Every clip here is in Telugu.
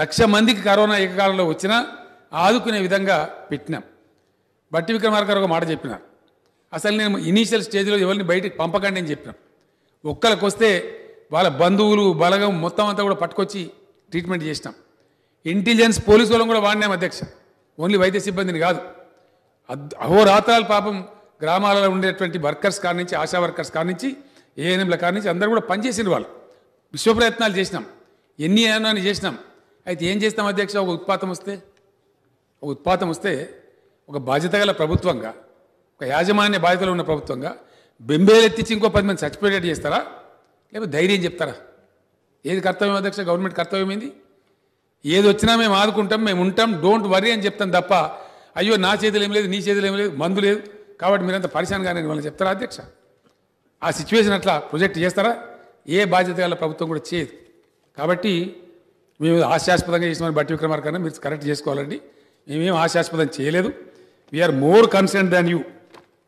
లక్ష మందికి కరోనా ఏకకాలంలో వచ్చినా ఆదుకునే విధంగా పెట్టినాం బట్టి విక్రమార్క గారు ఒక మాట చెప్పినారు అసలు నేను ఇనీషియల్ స్టేజ్లో ఎవరిని బయటికి పంపకండి అని చెప్పినాం ఒక్కరికి వస్తే వాళ్ళ బంధువులు బలగం మొత్తం అంతా కూడా పట్టుకొచ్చి ట్రీట్మెంట్ చేసినాం ఇంటెలిజెన్స్ పోలీసు వాళ్ళం కూడా వాడినాం అధ్యక్ష ఓన్లీ వైద్య సిబ్బందిని కాదు అహోరాత్రాలు పాపం గ్రామాలలో ఉండేటువంటి వర్కర్స్ కాడి నుంచి ఆశా వర్కర్స్ కాడి నుంచి ఏఎన్ఎంల కాడి నుంచి అందరూ కూడా పనిచేసిన వాళ్ళు విశ్వప్రయత్నాలు చేసినాం ఎన్ని ఏమైనా చేసినాం అయితే ఏం చేస్తాం అధ్యక్ష ఒక ఉత్పాతం వస్తే ఒక ఉత్పాతం వస్తే ఒక బాధ్యత గల ప్రభుత్వంగా ఒక యాజమాన్య బాధ్యతలు ఉన్న ప్రభుత్వంగా బెంబేలు ఎత్తించి ఇంకో పది మంది సర్టిఫికేట్ చేస్తారా లేకపోతే ధైర్యం చెప్తారా ఏది కర్తవ్యం అధ్యక్ష గవర్నమెంట్ కర్తవ్యం ఏంది ఏది వచ్చినా మేము ఆదుకుంటాం మేము ఉంటాం డోంట్ వరీ అని చెప్తాం తప్ప అయ్యో నా చేతులు ఏం లేదు నీ చేతులు ఏం లేదు మందు లేదు కాబట్టి మీరంత పరిశాన్ కానీ మిమ్మల్ని చెప్తారా అధ్యక్ష ఆ సిచ్యువేషన్ అట్లా ప్రొజెక్ట్ చేస్తారా ఏ బాధ్యత గల ప్రభుత్వం కూడా చేయదు కాబట్టి మేము హాస్యాస్పదంగా చేసిన బట్టి కన్నా మీరు కరెక్ట్ చేసుకోవాలండి మేమేం హాస్యాస్పదం చేయలేదు we are more concern than you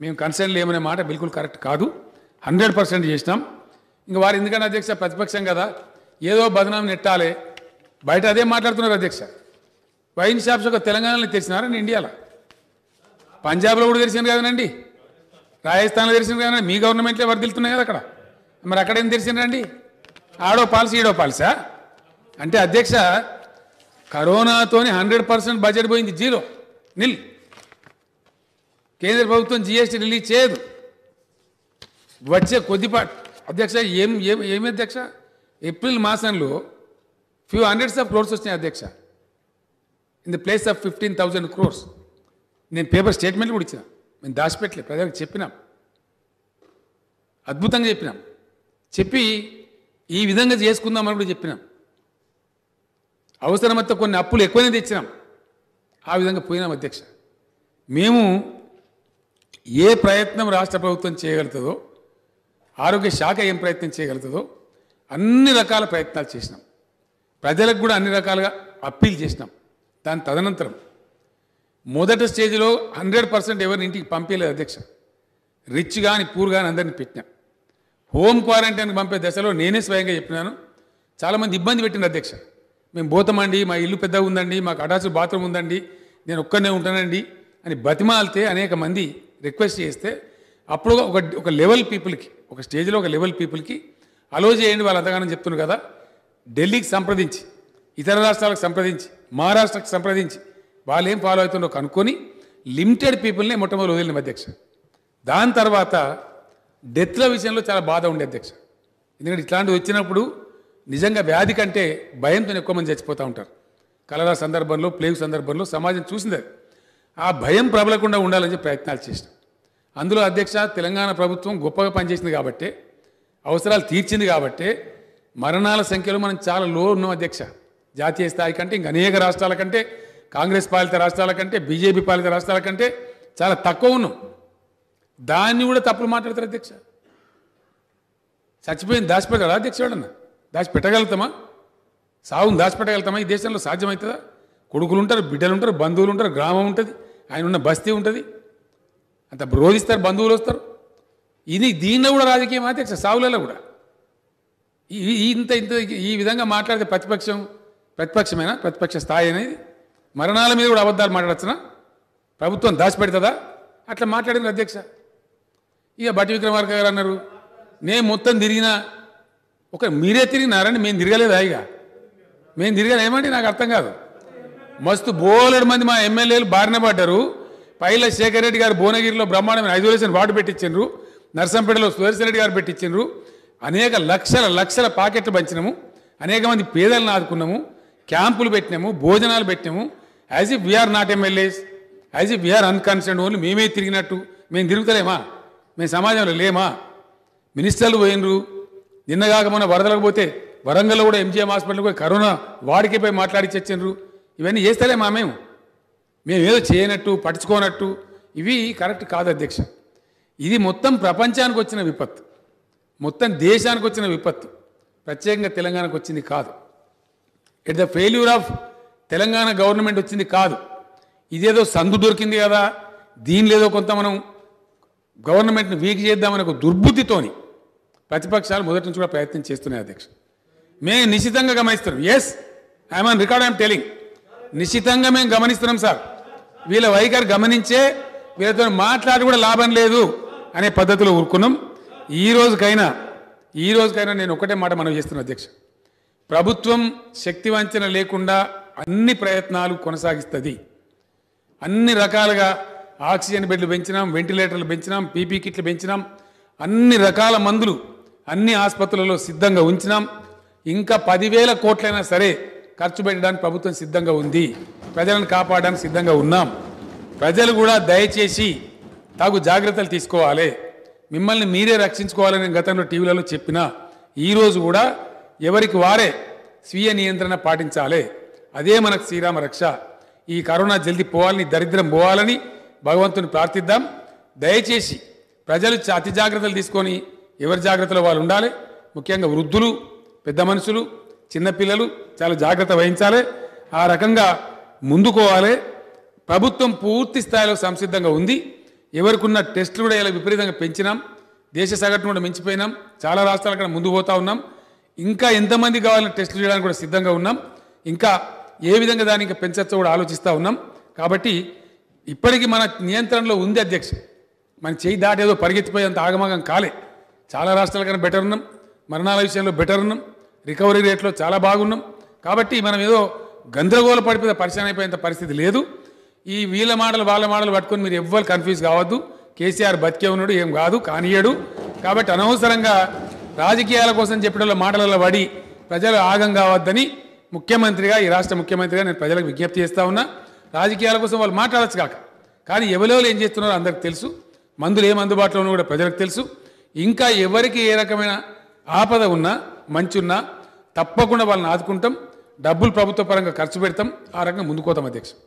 మేము కన్సర్న్ లేమనే మాట బిల్కుల్ కరెక్ట్ కాదు హండ్రెడ్ పర్సెంట్ చేసినాం ఇంక వారు ఎందుకంటే అధ్యక్ష ప్రతిపక్షం కదా ఏదో బదనాం నెట్టాలి బయట అదే మాట్లాడుతున్నారు అధ్యక్ష వైన్ షాప్స్ ఒక తెలంగాణలో తెరిచినారని ఇండియాలో పంజాబ్లో కూడా తెలిసింది కాదనండి రాజస్థాన్లో తెలిసింది కాదండి మీ గవర్నమెంట్లో వర్దిలుతున్నాయి కదా అక్కడ మరి అక్కడ ఏం తెలిసిందండి ఆడో పాలసీ ఈడో పాలసీ అంటే అధ్యక్ష కరోనాతోని హండ్రెడ్ పర్సెంట్ బడ్జెట్ పోయింది జీరో నిల్ కేంద్ర ప్రభుత్వం జిఎస్టీ రిలీజ్ చేయదు వచ్చే కొద్దిపాటి అధ్యక్ష ఏం ఏం ఏమి అధ్యక్ష ఏప్రిల్ మాసంలో ఫ్యూ హండ్రెడ్స్ ఆఫ్ క్రోర్స్ వచ్చినాయి అధ్యక్ష in the place of fifteen thousand crores నేను పేపర్ స్టేట్మెంట్లు కూడా ఇచ్చినా మేము దాచిపెట్టలే ప్రజలకు చెప్పినాం అద్భుతంగా చెప్పినాం చెప్పి ఈ విధంగా చేసుకుందామని కూడా చెప్పినాం అవసరమైతే కొన్ని అప్పులు ఎక్కువైనా తెచ్చినాం ఆ విధంగా పోయినాం అధ్యక్ష మేము ఏ ప్రయత్నం రాష్ట్ర ప్రభుత్వం చేయగలుగుతుందో ఆరోగ్య శాఖ ఏం ప్రయత్నం చేయగలుగుతుందో అన్ని రకాల ప్రయత్నాలు చేసినాం ప్రజలకు కూడా అన్ని రకాలుగా అప్పీల్ చేసినాం దాని తదనంతరం మొదటి స్టేజ్లో హండ్రెడ్ పర్సెంట్ ఎవరిని ఇంటికి పంపించలేదు అధ్యక్ష రిచ్ కానీ పూర్ కానీ అందరిని పెట్టినా హోమ్ క్వారంటైన్కి పంపే దశలో నేనే స్వయంగా చెప్పినాను చాలామంది ఇబ్బంది పెట్టిన అధ్యక్ష మేము పోతామండి మా ఇల్లు పెద్దగా ఉందండి మాకు అటాచ్ బాత్రూమ్ ఉందండి నేను ఒక్కనే ఉంటానండి అని బతిమాలితే అనేక మంది రిక్వెస్ట్ చేస్తే అప్పుడు ఒక ఒక లెవెల్ పీపుల్కి ఒక స్టేజ్లో ఒక లెవెల్ పీపుల్కి అలో చేయండి వాళ్ళు అంతగానం చెప్తున్నారు కదా ఢిల్లీకి సంప్రదించి ఇతర రాష్ట్రాలకు సంప్రదించి మహారాష్ట్రకు సంప్రదించి వాళ్ళు ఏం ఫాలో అవుతుండో కనుక్కొని లిమిటెడ్ పీపుల్నే మొట్టమొదటి వదిలిన అధ్యక్ష దాని తర్వాత డెత్ల విషయంలో చాలా బాధ ఉండే అధ్యక్ష ఎందుకంటే ఇట్లాంటివి వచ్చినప్పుడు నిజంగా వ్యాధి కంటే భయంతో ఎక్కువ మంది చచ్చిపోతూ ఉంటారు కలరా సందర్భంలో ప్లేగు సందర్భంలో సమాజం చూసింది ఆ భయం ప్రబలకుండా ఉండాలని ప్రయత్నాలు చేసినాం అందులో అధ్యక్ష తెలంగాణ ప్రభుత్వం గొప్పగా పనిచేసింది కాబట్టి అవసరాలు తీర్చింది కాబట్టి మరణాల సంఖ్యలో మనం చాలా లో ఉన్నాం అధ్యక్ష జాతీయ స్థాయి కంటే ఇంక అనేక రాష్ట్రాల కంటే కాంగ్రెస్ పాలిత రాష్ట్రాల కంటే బీజేపీ పాలిత రాష్ట్రాల కంటే చాలా తక్కువ ఉన్నాం దాన్ని కూడా తప్పులు మాట్లాడతారు అధ్యక్ష చచ్చిపోయింది అధ్యక్ష వాడన్నా దాచిపెట్టగలుగుతామా సాగును దాచిపెట్టగలుగుతామా ఈ దేశంలో సాధ్యమవుతుందా కొడుకులు ఉంటారు బిడ్డలు ఉంటారు బంధువులు ఉంటారు గ్రామం ఉంటుంది ఆయన ఉన్న బస్తీ ఉంటుంది అంత రోధిస్తారు బంధువులు వస్తారు ఇది దీన్న కూడా రాజకీయం అయితే సావులలో కూడా ఇంత ఇంత ఈ విధంగా మాట్లాడితే ప్రతిపక్షం ప్రతిపక్షమైన ప్రతిపక్ష స్థాయి అనేది మరణాల మీద కూడా అబద్ధాలు మాట్లాడచ్చునా ప్రభుత్వం దాచిపెడుతుందా అట్లా మాట్లాడింది అధ్యక్ష ఇక బట్టి విక్రమార్క గారు అన్నారు నేను మొత్తం తిరిగినా ఒక మీరే తిరిగినారని మేము తిరగలేదు హాయిగా మేము తిరగలేదు ఏమంటే నాకు అర్థం కాదు మస్తు బోలెడు మంది మా ఎమ్మెల్యేలు బారిన పడ్డారు పైల శేఖర్ రెడ్డి గారు భువనగిరిలో బ్రహ్మాండమైన ఐసోలేషన్ వార్డు పెట్టించారు నర్సంపేటలో సుదర్శన్ రెడ్డి గారు పెట్టించారు అనేక లక్షల లక్షల పాకెట్లు పంచినాము అనేక మంది పేదలను ఆదుకున్నాము క్యాంపులు పెట్టినాము భోజనాలు పెట్టినాము as if we are not MLAs as if we are unconcern only మేమే తిరిగినట్టు మేము తిరుగుతలేమా మేము సమాజంలో లేమా మినిస్టర్లు పోయినరు నిన్నగాక మొన్న వరదలకు పోతే వరంగల్లో కూడా ఎంజీఎం హాస్పిటల్ కూడా కరోనా వాడికపై మాట్లాడి చచ్చిండ్రు ఇవన్నీ చేస్తలే మా మేము ఏదో చేయనట్టు పట్టించుకోనట్టు ఇవి కరెక్ట్ కాదు అధ్యక్ష ఇది మొత్తం ప్రపంచానికి వచ్చిన విపత్తు మొత్తం దేశానికి వచ్చిన విపత్తు ప్రత్యేకంగా తెలంగాణకు వచ్చింది కాదు it the failure of Telangana government వచ్చింది కాదు ఇదేదో సందు దొరికింది కదా దీనిలేదో కొంత మనం గవర్నమెంట్ని వీక్ చేద్దామని ఒక దుర్బుద్ధితోని ప్రతిపక్షాలు మొదటి నుంచి కూడా ప్రయత్నం చేస్తున్నాయి అధ్యక్ష మేము నిశ్చితంగా గమనిస్తున్నాం yes I'm on record I'm telling నిశ్చితంగా మేము గమనిస్తున్నాం సార్ వీళ్ళ వైఖరి గమనించే వీళ్ళతో మాట్లాడి కూడా లాభం లేదు అనే పద్ధతిలో ఊరుకున్నాం ఈ రోజుకైనా ఈ రోజుకైనా నేను ఒకటే మాట మనం చేస్తున్నాను అధ్యక్ష ప్రభుత్వం శక్తి వంచన లేకుండా అన్ని ప్రయత్నాలు కొనసాగిస్తుంది అన్ని రకాలుగా ఆక్సిజన్ బెడ్లు పెంచినాం వెంటిలేటర్లు పెంచినాం పీపీ కిట్లు పెంచినాం అన్ని రకాల మందులు అన్ని ఆసుపత్రులలో సిద్ధంగా ఉంచినాం ఇంకా పదివేల కోట్లైనా సరే ఖర్చు పెట్టడానికి ప్రభుత్వం సిద్ధంగా ఉంది ప్రజలను కాపాడడానికి సిద్ధంగా ఉన్నాం ప్రజలు కూడా దయచేసి తాగు జాగ్రత్తలు తీసుకోవాలి మిమ్మల్ని మీరే రక్షించుకోవాలని గతంలో టీవీలలో చెప్పిన ఈరోజు కూడా ఎవరికి వారే స్వీయ నియంత్రణ పాటించాలి అదే మనకు శ్రీరామ రక్ష ఈ కరోనా జల్ది పోవాలని దరిద్రం పోవాలని భగవంతుని ప్రార్థిద్దాం దయచేసి ప్రజలు అతి జాగ్రత్తలు తీసుకొని ఎవరి జాగ్రత్తలో వాళ్ళు ఉండాలి ముఖ్యంగా వృద్ధులు పెద్ద మనుషులు చిన్నపిల్లలు చాలా జాగ్రత్త వహించాలి ఆ రకంగా ముందుకోవాలి ప్రభుత్వం పూర్తి స్థాయిలో సంసిద్ధంగా ఉంది ఎవరికున్న టెస్టులు కూడా ఇలా విపరీతంగా పెంచినాం దేశ సగటును కూడా మించిపోయినాం చాలా రాష్ట్రాల కన్నా ముందు పోతా ఉన్నాం ఇంకా ఎంతమంది కావాలని టెస్టులు చేయడానికి కూడా సిద్ధంగా ఉన్నాం ఇంకా ఏ విధంగా దానికి ఇంకా పెంచచ్చో కూడా ఆలోచిస్తూ ఉన్నాం కాబట్టి ఇప్పటికీ మన నియంత్రణలో ఉంది అధ్యక్ష మన చేయి దాటేదో పరిగెత్తిపోయేంత ఆగమాగం కాలే చాలా రాష్ట్రాల కన్నా బెటర్ ఉన్నాం మరణాల విషయంలో బెటర్ ఉన్నాం రికవరీ రేట్లో చాలా బాగున్నాం కాబట్టి మనం ఏదో గందరగోళ పడిపోయిన పరిచయం అయిపోయేంత పరిస్థితి లేదు ఈ వీళ్ళ మాటలు వాళ్ళ మాటలు పట్టుకొని మీరు ఎవ్వరు కన్ఫ్యూజ్ కావద్దు కేసీఆర్ బతికే ఉన్నాడు ఏం కాదు కానియాడు కాబట్టి అనవసరంగా రాజకీయాల కోసం చెప్పిన మాటలలో పడి ప్రజలు ఆగం కావద్దని ముఖ్యమంత్రిగా ఈ రాష్ట్ర ముఖ్యమంత్రిగా నేను ప్రజలకు విజ్ఞప్తి చేస్తూ ఉన్నా రాజకీయాల కోసం వాళ్ళు మాట్లాడచ్చు కాక కానీ ఎవరెవరు ఏం చేస్తున్నారో అందరికి తెలుసు మందులు ఏం అందుబాటులో కూడా ప్రజలకు తెలుసు ఇంకా ఎవరికి ఏ రకమైన ఆపద ఉన్నా మంచి ఉన్నా తప్పకుండా వాళ్ళని ఆదుకుంటాం డబ్బులు ప్రభుత్వ పరంగా ఖర్చు పెడతాం ఆ రకంగా ముందుకోతాం అధ్యక్ష